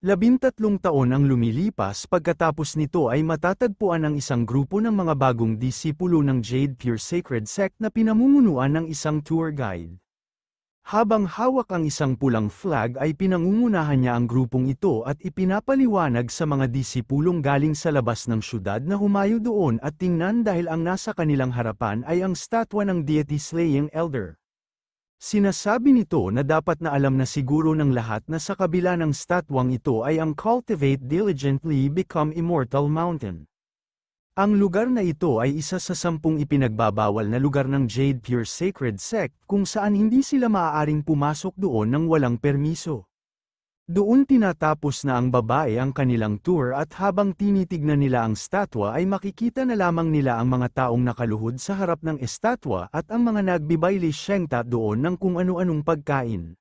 Labintatlong taon ang lumilipas pagkatapos nito ay matatagpuan ang isang grupo ng mga bagong disipulo ng Jade Pure Sacred Sect na pinamumunuan ng isang tour guide. Habang hawak ang isang pulang flag ay pinangungunahan niya ang grupong ito at ipinapaliwanag sa mga disipulong galing sa labas ng syudad na humayo doon at tingnan dahil ang nasa kanilang harapan ay ang statwa ng deity slaying elder. Sinasabi nito na dapat na alam na siguro ng lahat na sa kabila ng statwang ito ay ang Cultivate Diligently Become Immortal Mountain. Ang lugar na ito ay isa sa sampung ipinagbabawal na lugar ng Jade Pure Sacred Sect kung saan hindi sila maaaring pumasok doon ng walang permiso. Doon tinatapos na ang babae ang kanilang tour at habang tinitignan nila ang statwa ay makikita na lamang nila ang mga taong nakaluhod sa harap ng estatwa at ang mga nagbibayli shengta doon ng kung ano-anong pagkain.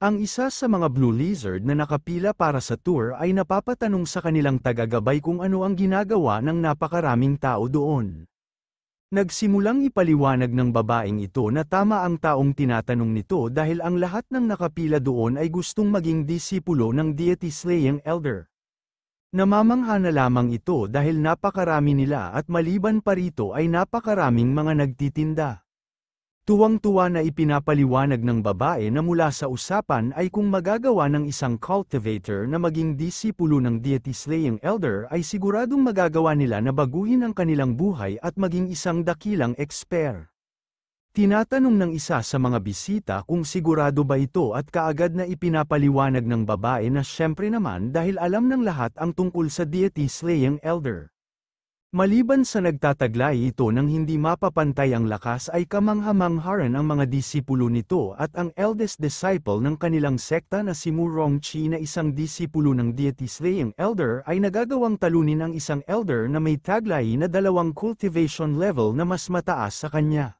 Ang isa sa mga blue lizard na nakapila para sa tour ay napapatanong sa kanilang tagagabay kung ano ang ginagawa ng napakaraming tao doon. Nagsimulang ipaliwanag ng babaeng ito na tama ang taong tinatanong nito dahil ang lahat ng nakapila doon ay gustong maging disipulo ng deity slaying elder. Namamangha na lamang ito dahil napakarami nila at maliban pa rito ay napakaraming mga nagtitinda. Tuwang-tuwa na ipinapaliwanag ng babae na mula sa usapan ay kung magagawa ng isang cultivator na maging disipulo ng deity-slaying elder ay siguradong magagawa nila na baguhin ang kanilang buhay at maging isang dakilang expert. Tinatanong ng isa sa mga bisita kung sigurado ba ito at kaagad na ipinapaliwanag ng babae na syempre naman dahil alam ng lahat ang tungkol sa deity-slaying elder. Maliban sa nagtataglay ito ng hindi mapapantay ang lakas ay kamanghamangharan ang mga disipulo nito at ang eldest disciple ng kanilang sekta na si Murong Chi na isang disipulo ng deity slaying elder ay nagagawang talunin ang isang elder na may taglay na dalawang cultivation level na mas mataas sa kanya.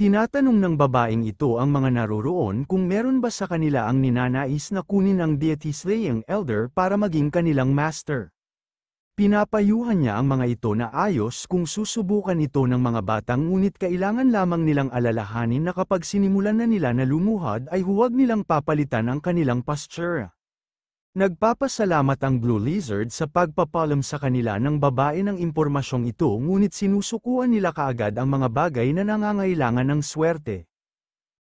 Tinatanong ng babaeng ito ang mga naroroon kung meron ba sa kanila ang ninanais na kunin ang deity slaying elder para maging kanilang master. Pinapayuhan niya ang mga ito na ayos kung susubukan ito ng mga batang ngunit kailangan lamang nilang alalahanin na kapag sinimulan na nila na lumuhad ay huwag nilang papalitan ang kanilang pasture. Nagpapasalamat ang Blue Lizard sa pagpapalam sa kanila ng babae ng impormasyong ito ngunit sinusukuan nila kaagad ang mga bagay na nangangailangan ng swerte.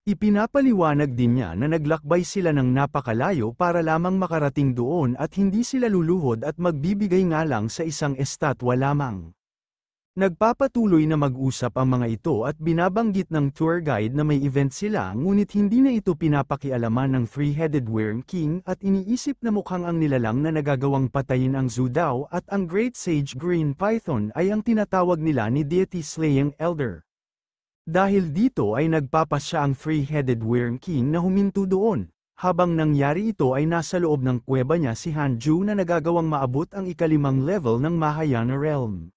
Ipinapaliwanag din niya na naglakbay sila ng napakalayo para lamang makarating doon at hindi sila luluhod at magbibigay nga lang sa isang estatwa lamang. Nagpapatuloy na mag-usap ang mga ito at binabanggit ng tour guide na may event sila ngunit hindi na ito pinapakialaman ng Three-Headed Worm King at iniisip na mukhang ang nilalang na nagagawang patayin ang Zudao at ang Great Sage Green Python ay ang tinatawag nila ni Deity Slaying Elder. Dahil dito ay nagpapas siya ang three-headed worm king na huminto doon, habang nangyari ito ay nasa loob ng kuweba niya si Hanju na nagagawang maabot ang ikalimang level ng Mahayana Realm.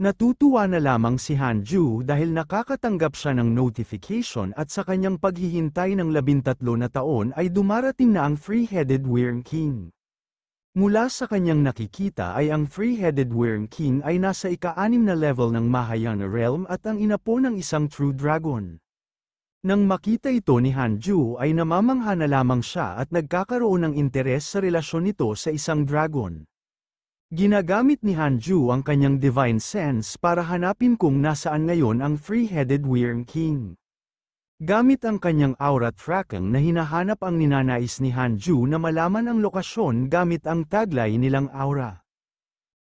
Natutuwa na lamang si Hanju dahil nakakatanggap siya ng notification at sa kanyang paghihintay ng labintatlo na taon ay dumarating na ang three-headed worm king. Mula sa kanyang nakikita ay ang three-headed worm king ay nasa ika-anim na level ng Mahayana realm at ang inapo ng isang true dragon. Nang makita ito ni Han Ju ay namamangha na lamang siya at nagkakaroon ng interes sa relasyon nito sa isang dragon. Ginagamit ni Han Ju ang kanyang divine sense para hanapin kung nasaan ngayon ang three-headed worm king. Gamit ang kanyang aura tracking na hinahanap ang ninanais ni Hanju na malaman ang lokasyon gamit ang taglay nilang aura.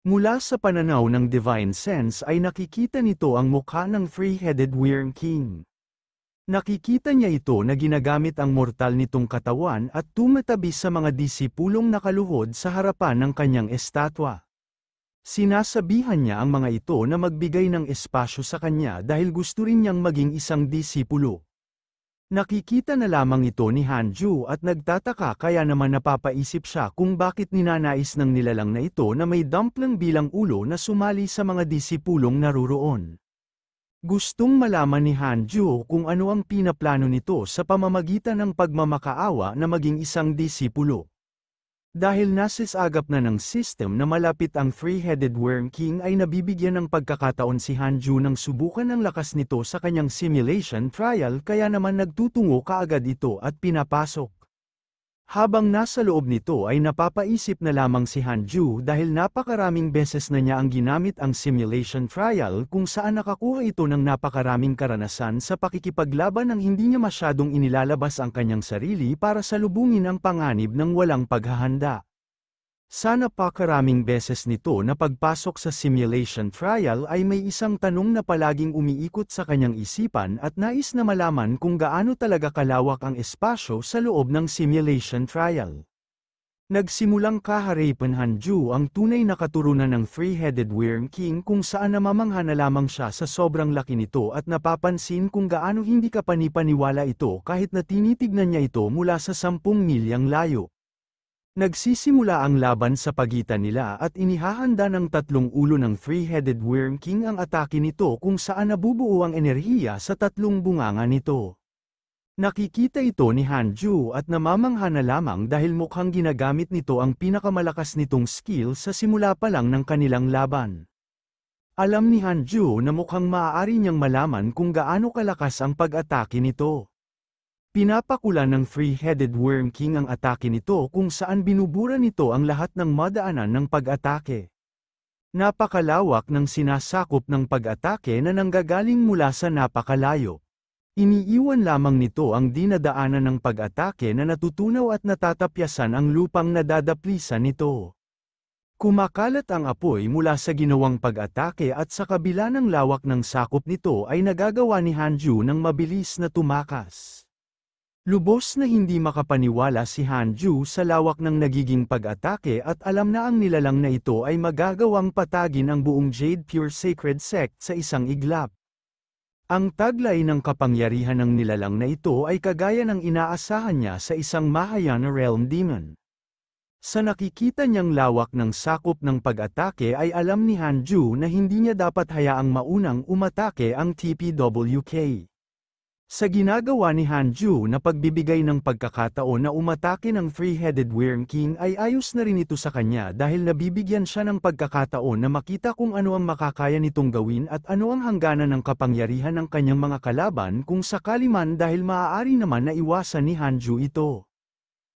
Mula sa pananaw ng Divine Sense ay nakikita nito ang mukha ng three-headed Wyrm King. Nakikita niya ito na ginagamit ang mortal nitong katawan at tumatabi sa mga disipulong nakaluhod sa harapan ng kanyang estatwa. Sinasabihan niya ang mga ito na magbigay ng espasyo sa kanya dahil gusto rin niyang maging isang disipulo. Nakikita na lamang ito ni Hanju at nagtataka kaya naman napapaisip siya kung bakit ninanais ng nilalang na ito na may dumpling bilang ulo na sumali sa mga disipulong naruroon. Gustong malaman ni Hanju kung ano ang pinaplano nito sa pamamagitan ng pagmamakaawa na maging isang disipulo. Dahil nasisagap na ng system na malapit ang three-headed worm king ay nabibigyan ng pagkakataon si Hanju ng subukan ang lakas nito sa kanyang simulation trial kaya naman nagtutungo kaagad ito at pinapasok. Habang nasa loob nito ay napapaisip na lamang si Hanju dahil napakaraming beses na niya ang ginamit ang simulation trial kung saan nakakuha ito ng napakaraming karanasan sa pakikipaglaban nang hindi niya masyadong inilalabas ang kanyang sarili para salubungin ang panganib ng walang paghahanda. Sana pa beses nito na pagpasok sa simulation trial ay may isang tanong na palaging umiikot sa kanyang isipan at nais na malaman kung gaano talaga kalawak ang espasyo sa loob ng simulation trial. Nagsimulang kaharipan Hanju ang tunay na katurunan ng three-headed worm king kung saan namamangha na lamang siya sa sobrang laki nito at napapansin kung gaano hindi ka panipaniwala ito kahit na tinitignan niya ito mula sa 10 milyang layo. Nagsisimula ang laban sa pagitan nila at inihahanda ng tatlong ulo ng three-headed worm king ang atake nito kung saan nabubuo ang enerhiya sa tatlong bunganga nito. Nakikita ito ni Hanju at namamangha na lamang dahil mukhang ginagamit nito ang pinakamalakas nitong skill sa simula pa lang ng kanilang laban. Alam ni Hanju na mukhang maaari niyang malaman kung gaano kalakas ang pag-atake nito. Pinapakula ng three-headed worm king ang atake nito kung saan binubura nito ang lahat ng madaanan ng pag-atake. Napakalawak ng sinasakop ng pag-atake na nanggagaling mula sa napakalayo. Iniiwan lamang nito ang dinadaanan ng pag-atake na natutunaw at natatapyasan ang lupang nadadaplisan nito. Kumakalat ang apoy mula sa ginawang pag-atake at sa kabila ng lawak ng sakop nito ay nagagawa ni Hanju ng mabilis na tumakas. Lubos na hindi makapaniwala si Hanju sa lawak ng nagiging pag-atake at alam na ang nilalang na ito ay magagawang patagin ang buong Jade Pure Sacred Sect sa isang iglap. Ang taglay ng kapangyarihan ng nilalang na ito ay kagaya ng inaasahan niya sa isang Mahayana Realm Demon. Sa nakikita niyang lawak ng sakop ng pag-atake ay alam ni Hanju na hindi niya dapat hayaang maunang umatake ang TPWK. Sa ginagawa ni Hanju na pagbibigay ng pagkakataon na umatake ng three-headed worm King ay ayos na rin ito sa kanya dahil nabibigyan siya ng pagkakataon na makita kung ano ang makakaya nitong gawin at ano ang hangganan ng kapangyarihan ng kanyang mga kalaban kung sakali man dahil maaari naman na iwasan ni Hanju ito.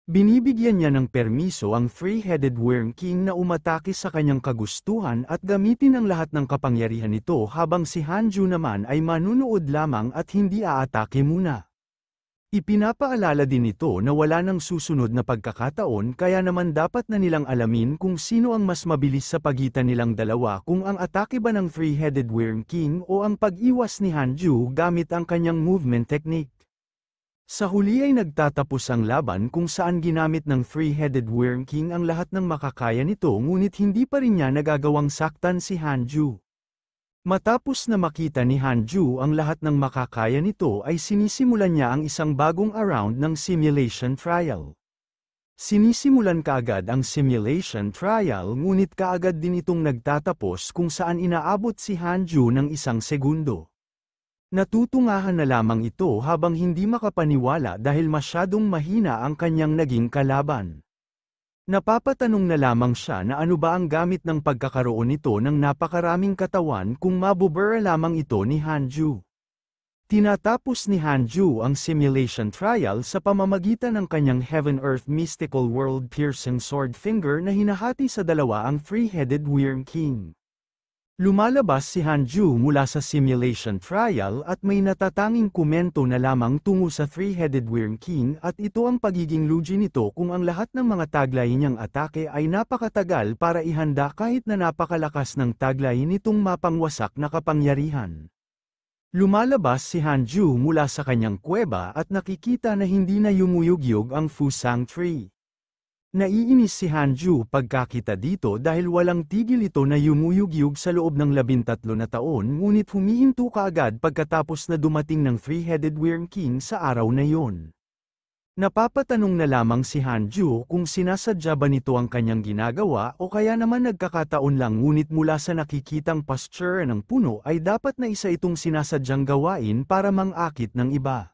Binibigyan niya ng permiso ang three-headed worm king na umatake sa kanyang kagustuhan at gamitin ang lahat ng kapangyarihan nito habang si Hanju naman ay manunood lamang at hindi aatake muna. Ipinapaalala din ito na wala nang susunod na pagkakataon kaya naman dapat na nilang alamin kung sino ang mas mabilis sa pagitan nilang dalawa kung ang atake ba ng three-headed worm king o ang pag-iwas ni Hanju gamit ang kanyang movement technique. Sa huli ay nagtatapos ang laban kung saan ginamit ng three-headed Worm King ang lahat ng makakaya nito ngunit hindi pa rin niya nagagawang saktan si Hanju. Matapos na makita ni Hanju ang lahat ng makakaya nito ay sinisimulan niya ang isang bagong round ng simulation trial. Sinisimulan kaagad ang simulation trial ngunit kaagad din itong nagtatapos kung saan inaabot si Hanju ng isang segundo. Natutungahan na lamang ito habang hindi makapaniwala dahil masyadong mahina ang kanyang naging kalaban. Napapatanong na lamang siya na ano ba ang gamit ng pagkakaroon nito ng napakaraming katawan kung mabubura lamang ito ni Hanju. Tinatapos ni Hanju ang simulation trial sa pamamagitan ng kanyang Heaven-Earth Mystical World Piercing Sword Finger na hinahati sa dalawa ang three-headed Wyrm King. Lumalabas si Hanju mula sa simulation trial at may natatanging komento na lamang tungo sa three-headed worm king at ito ang pagiging luji nito kung ang lahat ng mga taglay niyang atake ay napakatagal para ihanda kahit na napakalakas ng taglay nitong mapangwasak na kapangyarihan. Lumalabas si Hanju mula sa kanyang kuweba at nakikita na hindi na yumuyugyog ang Fusang Tree. Naiinis si Hanju pagkakita dito dahil walang tigil ito na yumuyugyug sa loob ng labintatlo na taon ngunit humihinto kaagad pagkatapos na dumating ng three-headed Wyrm King sa araw na yon. Napapatanong na lamang si Hanju kung sinasadya ba nito ang kanyang ginagawa o kaya naman nagkakataon lang ngunit mula sa nakikitang pasture ng puno ay dapat na isa itong sinasadyang gawain para mangakit ng iba.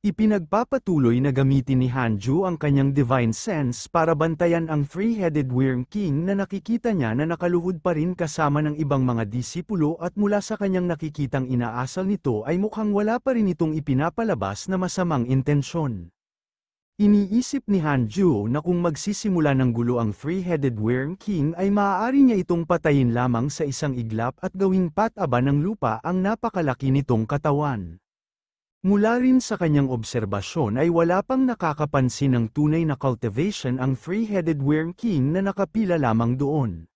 Ipinagpapatuloy na gamitin ni Hanju ang kanyang divine sense para bantayan ang three-headed worm king na nakikita niya na nakaluhod pa rin kasama ng ibang mga disipulo at mula sa kanyang nakikitang inaasal nito ay mukhang wala pa rin itong ipinapalabas na masamang intensyon. Iniisip ni Hanju na kung magsisimula ng gulo ang three-headed worm king ay maaari niya itong patayin lamang sa isang iglap at gawing pataba ng lupa ang napakalaki nitong katawan. Mula rin sa kanyang obserbasyon ay wala pang nakakapansin ng tunay na cultivation ang three-headed worm king na nakapila lamang doon.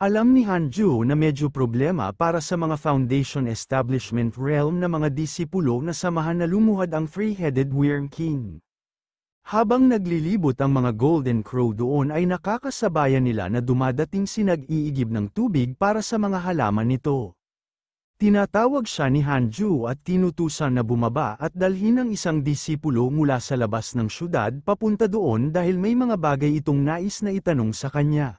Alam ni Hanju na medyo problema para sa mga foundation establishment realm na mga disipulo na samahan na lumuhad ang three-headed worm king. Habang naglilibot ang mga golden crow doon ay nakakasabayan nila na dumadating sinag-iigib ng tubig para sa mga halaman nito. Tinatawag siya ni Hanju at tinutusan na bumaba at dalhin ng isang disipulo mula sa labas ng syudad papunta doon dahil may mga bagay itong nais na itanong sa kanya.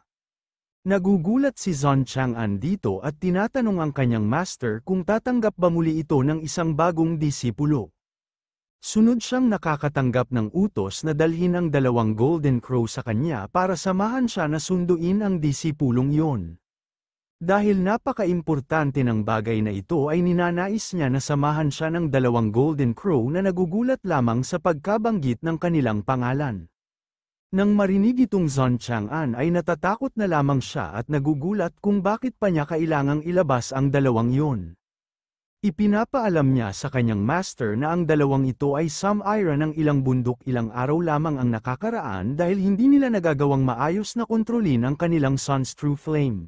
Nagugulat si Zon Chang'an dito at tinatanong ang kanyang master kung tatanggap ba muli ito ng isang bagong disipulo. Sunod siyang nakakatanggap ng utos na dalhin ang dalawang Golden Crow sa kanya para samahan siya na sunduin ang disipulong yon. Dahil napaka-importante ng bagay na ito ay ninanais niya na samahan siya ng dalawang Golden Crow na nagugulat lamang sa pagkabanggit ng kanilang pangalan. Nang marinig itong Zon Chang'an ay natatakot na lamang siya at nagugulat kung bakit pa niya kailangang ilabas ang dalawang yun. Ipinapaalam niya sa kanyang master na ang dalawang ito ay some iron ng ilang bundok ilang araw lamang ang nakakaraan dahil hindi nila nagagawang maayos na kontrolin ang kanilang sun's true flame.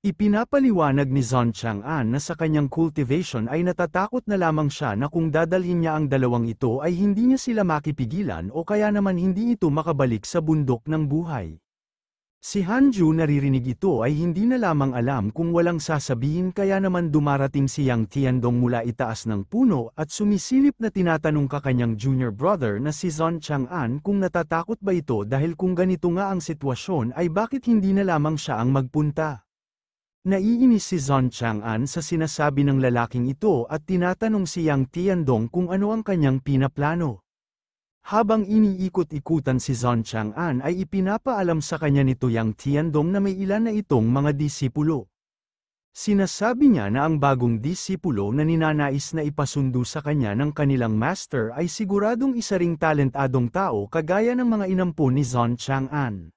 Ipinapaliwanag ni Zon Chang'an na sa kanyang cultivation ay natatakot na lamang siya na kung dadalhin niya ang dalawang ito ay hindi niya sila makipigilan o kaya naman hindi ito makabalik sa bundok ng buhay. Si Hanju naririnig ito ay hindi na lamang alam kung walang sasabihin kaya naman dumarating si Yang Tiandong mula itaas ng puno at sumisilip na tinatanong ka kanyang junior brother na si Zon Chang'an kung natatakot ba ito dahil kung ganito nga ang sitwasyon ay bakit hindi na lamang siya ang magpunta. Naiinis si Zon Chang'an sa sinasabi ng lalaking ito at tinatanong si Yang Tiandong kung ano ang kanyang pinaplano. Habang iniikot-ikutan si Zon Chang'an ay ipinapaalam sa kanya nito Yang Tiandong na may ilan na itong mga disipulo. Sinasabi niya na ang bagong disipulo na ninanais na ipasundo sa kanya ng kanilang master ay siguradong isa ring talentadong tao kagaya ng mga inampo ni Zon Chang'an.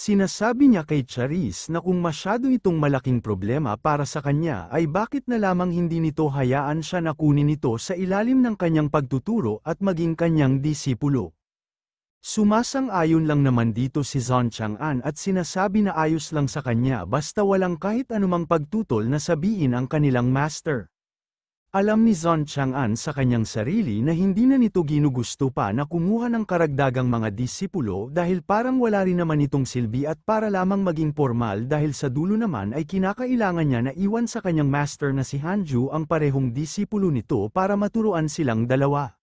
Sinasabi niya kay Charis na kung masyado itong malaking problema para sa kanya ay bakit na lamang hindi nito hayaan siya na kunin ito sa ilalim ng kanyang pagtuturo at maging kanyang disipulo. Sumasang-ayon lang naman dito si Zon Chang'an at sinasabi na ayos lang sa kanya basta walang kahit anumang pagtutol na sabihin ang kanilang master. Alam ni Zon Chang'an sa kanyang sarili na hindi na nito ginugusto pa na kumuha ng karagdagang mga disipulo dahil parang wala rin naman itong silbi at para lamang maging formal dahil sa dulo naman ay kinakailangan niya na iwan sa kanyang master na si Hanju ang parehong disipulo nito para maturuan silang dalawa.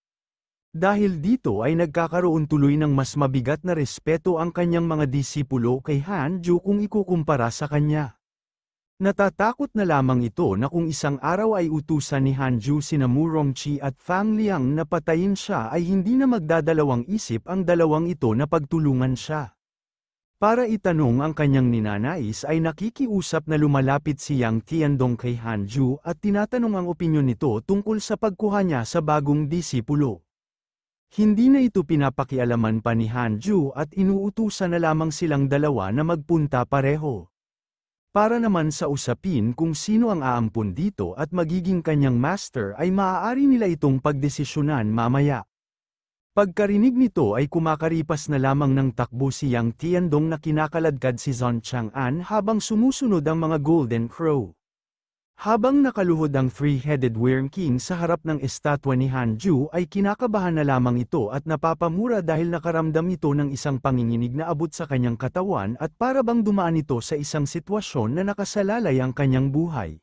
Dahil dito ay nagkakaroon tuloy ng mas mabigat na respeto ang kanyang mga disipulo kay Han Ju kung ikukumpara sa kanya. Natatakot na lamang ito na kung isang araw ay utusan ni Hanju Namurong Chi at Fang Liang na patayin siya ay hindi na magdadalawang isip ang dalawang ito na pagtulungan siya. Para itanong ang kanyang ninanais ay nakikiusap na lumalapit si Yang Tiandong kay Hanju at tinatanong ang opinyon nito tungkol sa pagkuha niya sa bagong disipulo. Hindi na ito pinapakialaman pa ni Hanju at inuutusan na lamang silang dalawa na magpunta pareho. Para naman sa usapin kung sino ang aampon dito at magiging kanyang master ay maaari nila itong pagdesisyonan mamaya. Pagkarinig nito ay kumakaripas na lamang ng takbo si Yang Tiandong na kinakaladkad si Zhang Chang'an habang sumusunod ang mga Golden Crow. Habang nakaluhod ang three-headed worm king sa harap ng estatwa ni Hanju ay kinakabahan na lamang ito at napapamura dahil nakaramdam ito ng isang panginginig na abot sa kanyang katawan at para bang dumaan ito sa isang sitwasyon na nakasalalay ang kanyang buhay.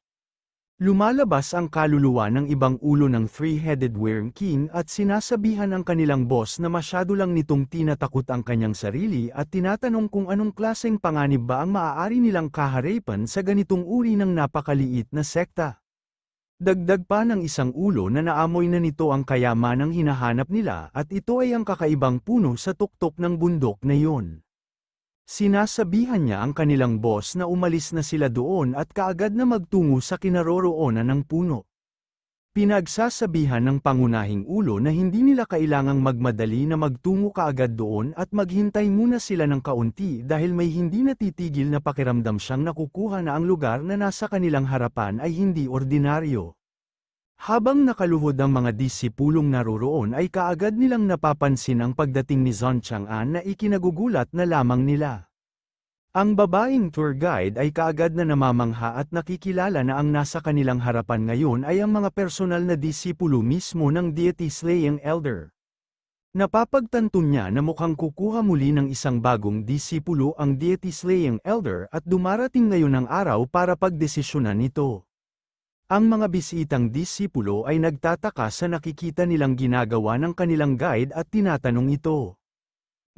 Lumalabas ang kaluluwa ng ibang ulo ng three-headed worm king at sinasabihan ang kanilang boss na masyado lang nitong tinatakot ang kanyang sarili at tinatanong kung anong klaseng panganib ba ang maaari nilang kaharapan sa ganitong uri ng napakaliit na sekta. Dagdag pa ng isang ulo na naamoy na nito ang kayamanang hinahanap nila at ito ay ang kakaibang puno sa tuktok ng bundok na yon. Sinasabihan niya ang kanilang boss na umalis na sila doon at kaagad na magtungo sa kinaroroonan ng puno. Pinagsasabihan ng pangunahing ulo na hindi nila kailangang magmadali na magtungo kaagad doon at maghintay muna sila ng kaunti dahil may hindi natitigil na pakiramdam siyang nakukuha na ang lugar na nasa kanilang harapan ay hindi ordinaryo. Habang nakaluhod ang mga disipulong naroroon ay kaagad nilang napapansin ang pagdating ni Zon Chang'an na ikinagugulat na lamang nila. Ang babaeng tour guide ay kaagad na namamangha at nakikilala na ang nasa kanilang harapan ngayon ay ang mga personal na disipulo mismo ng deity slaying elder. Napapagtanto niya na mukhang kukuha muli ng isang bagong disipulo ang deity slaying elder at dumarating ngayon ang araw para pagdesisyonan ito. Ang mga bisitang disipulo ay nagtataka sa nakikita nilang ginagawa ng kanilang guide at tinatanong ito.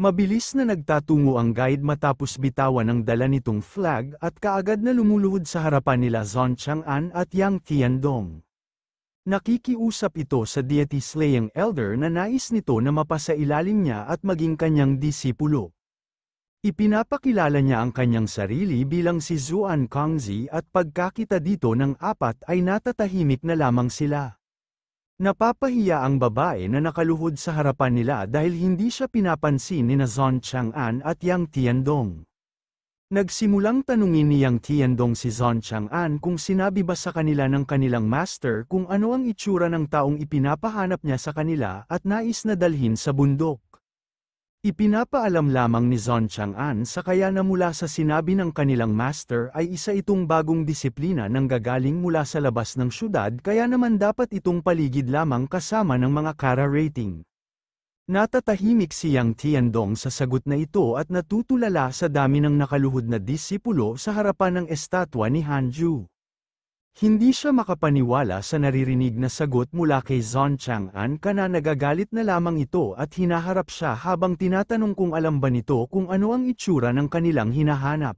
Mabilis na nagtatungo ang guide matapos bitawan ang dala nitong flag at kaagad na lumuluhod sa harapan nila Zon Chang'an at Yang Tiandong. Nakikiusap ito sa deity slaying elder na nais nito na mapasa ilalim niya at maging kanyang disipulo. Ipinapakilala niya ang kanyang sarili bilang si Zuan Kangzi at pagkakita dito ng apat ay natatahimik na lamang sila. Napapahiya ang babae na nakaluhod sa harapan nila dahil hindi siya pinapansin ni na Zon Chang'an at Yang Tiandong. Nagsimulang tanungin ni Yang Tiandong si Zon Chang'an kung sinabi ba sa kanila ng kanilang master kung ano ang itsura ng taong ipinapahanap niya sa kanila at nais na dalhin sa bundok. Ipinapaalam lamang ni Zon Chang'an sa kaya na mula sa sinabi ng kanilang master ay isa itong bagong disiplina nang gagaling mula sa labas ng syudad kaya naman dapat itong paligid lamang kasama ng mga kara rating. Natatahimik si Yang Tiandong sa sagot na ito at natutulala sa dami ng nakaluhod na disipulo sa harapan ng estatwa ni Han Hanju. Hindi siya makapaniwala sa naririnig na sagot mula kay Zon Chang'an kana nagagalit na lamang ito at hinaharap siya habang tinatanong kung alam ba nito kung ano ang itsura ng kanilang hinahanap.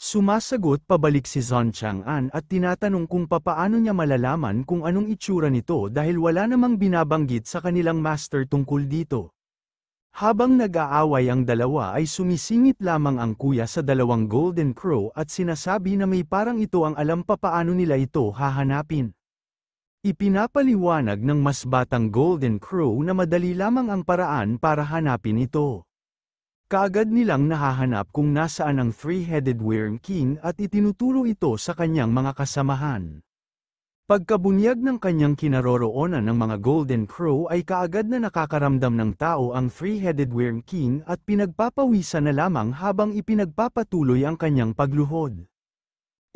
Sumasagot pabalik si Zon Chang'an at tinatanong kung papaano niya malalaman kung anong itsura nito dahil wala namang binabanggit sa kanilang master tungkol dito. Habang nag-aaway ang dalawa ay sumisingit lamang ang kuya sa dalawang golden crow at sinasabi na may parang ito ang alam pa paano nila ito hahanapin. Ipinapaliwanag ng mas batang golden crow na madali lamang ang paraan para hanapin ito. Kaagad nilang nahahanap kung nasaan ang three-headed worm king at itinuturo ito sa kanyang mga kasamahan. Pagkabunyag ng kanyang kinaroroonan ng mga Golden Crow ay kaagad na nakakaramdam ng tao ang Three-Headed Worm King at pinagpapawisan na lamang habang ipinagpapatuloy ang kanyang pagluhod.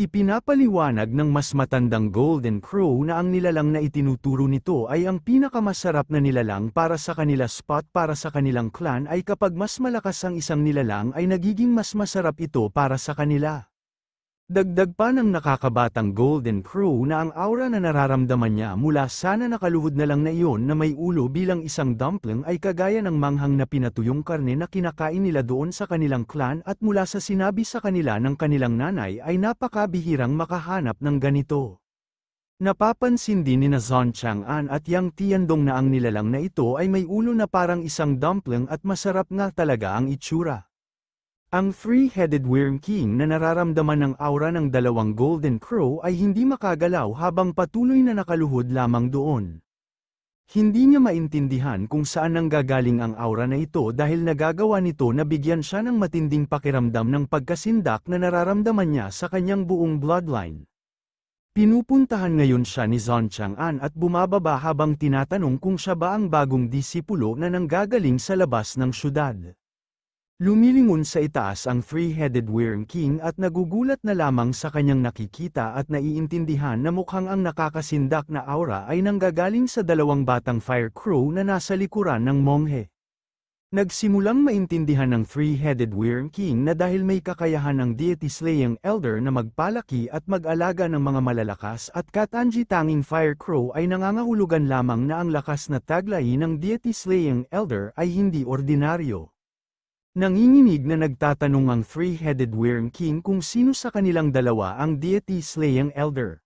Ipinapaliwanag ng mas matandang Golden Crow na ang nilalang na itinuturo nito ay ang pinakamasarap na nilalang para sa kanila spot para sa kanilang clan ay kapag mas malakas ang isang nilalang ay nagiging mas masarap ito para sa kanila. Dagdag pa ng nakakabatang Golden Crow na ang aura na nararamdaman niya mula sana nakaluhod na lang na iyon na may ulo bilang isang dumpling ay kagaya ng manghang na pinatuyong karne na kinakain nila doon sa kanilang clan at mula sa sinabi sa kanila ng kanilang nanay ay napakabihirang makahanap ng ganito. Napapansin din ni na Zon An at Yang Tiandong na ang nilalang na ito ay may ulo na parang isang dumpling at masarap nga talaga ang itsura. Ang three-headed worm king na nararamdaman ng aura ng dalawang golden crow ay hindi makagalaw habang patuloy na nakaluhod lamang doon. Hindi niya maintindihan kung saan nanggagaling ang aura na ito dahil nagagawa nito na bigyan siya ng matinding pakiramdam ng pagkasindak na nararamdaman niya sa kanyang buong bloodline. Pinupuntahan ngayon siya ni Zon Chang'an at bumababa habang tinatanong kung siya ba ang bagong disipulo na nanggagaling sa labas ng syudad. Lumilingon sa itaas ang three-headed worm king at nagugulat na lamang sa kanyang nakikita at naiintindihan na mukhang ang nakakasindak na aura ay nanggagaling sa dalawang batang fire crew na nasa likuran ng monghe. Nagsimulang maintindihan ng three-headed worm king na dahil may kakayahan ang deity slaying elder na magpalaki at mag-alaga ng mga malalakas at katanji tanging fire crew ay nangangahulugan lamang na ang lakas na taglay ng deity slaying elder ay hindi ordinaryo. Nanginginig na nagtatanong ang three-headed Wyrm king kung sino sa kanilang dalawa ang deity slaying elder.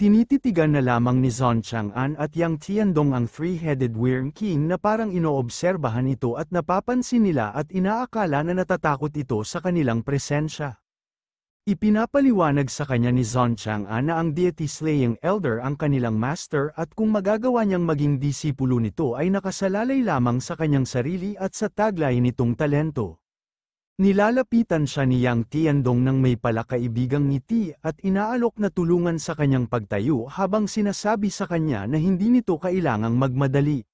Tinititigan na lamang ni Zon Chang'an at Yang Tiandong ang three-headed Wyrm king na parang inoobserbahan ito at napapansin nila at inaakala na natatakot ito sa kanilang presensya. Ipinapaliwanag sa kanya ni Zon Chang A na ang deity slaying elder ang kanilang master at kung magagawa niyang maging disipulo nito ay nakasalalay lamang sa kanyang sarili at sa taglay nitong talento. Nilalapitan siya ni Yang Tiandong ng may palakaibigang ngiti at inaalok na tulungan sa kanyang pagtayo habang sinasabi sa kanya na hindi nito kailangang magmadali.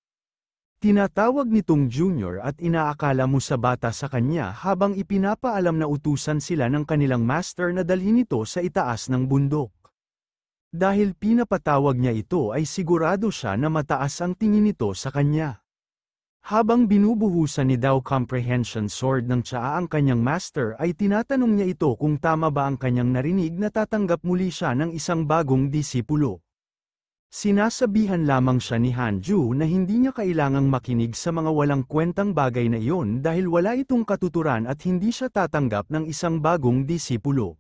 Tinatawag nitong junior at inaakala mo sa bata sa kanya habang ipinapaalam na utusan sila ng kanilang master na dalhin ito sa itaas ng bundok. Dahil pinapatawag niya ito ay sigurado siya na mataas ang tingin nito sa kanya. Habang binubuhusan ni Dao Comprehension Sword ng tsaa ang kanyang master ay tinatanong niya ito kung tama ba ang kanyang narinig na tatanggap muli siya ng isang bagong disipulo. Sinasabihan lamang siya ni Hanju na hindi niya kailangang makinig sa mga walang kwentang bagay na iyon dahil wala itong katuturan at hindi siya tatanggap ng isang bagong disipulo.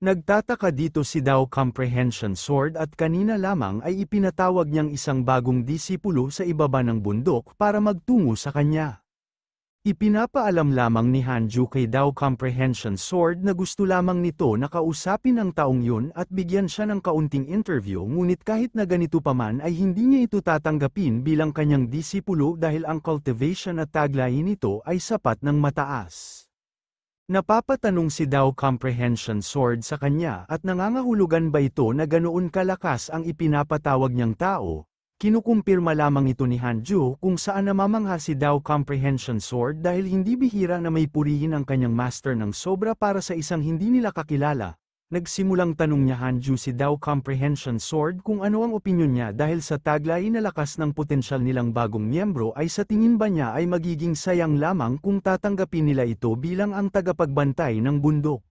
Nagtataka dito si Dao Comprehension Sword at kanina lamang ay ipinatawag niyang isang bagong disipulo sa ibaba ng bundok para magtungo sa kanya. Ipinapaalam lamang ni Hanju kay Dao Comprehension Sword na gusto lamang nito na kausapin ang taong yun at bigyan siya ng kaunting interview ngunit kahit na ganito paman ay hindi niya ito tatanggapin bilang kanyang disipulo dahil ang cultivation at taglayin nito ay sapat ng mataas. Napapatanong si Dao Comprehension Sword sa kanya at nangangahulugan ba ito na ganoon kalakas ang ipinapatawag niyang tao, Kinukumpirma lamang ito ni Hanju kung saan namamangha si Dao Comprehension Sword dahil hindi bihira na may purihin ang kanyang master ng sobra para sa isang hindi nila kakilala. Nagsimulang tanong niya Hanju si Dao Comprehension Sword kung ano ang opinyon niya dahil sa taglay na lakas ng potensyal nilang bagong miyembro ay sa tingin ba niya ay magiging sayang lamang kung tatanggapin nila ito bilang ang tagapagbantay ng bundok.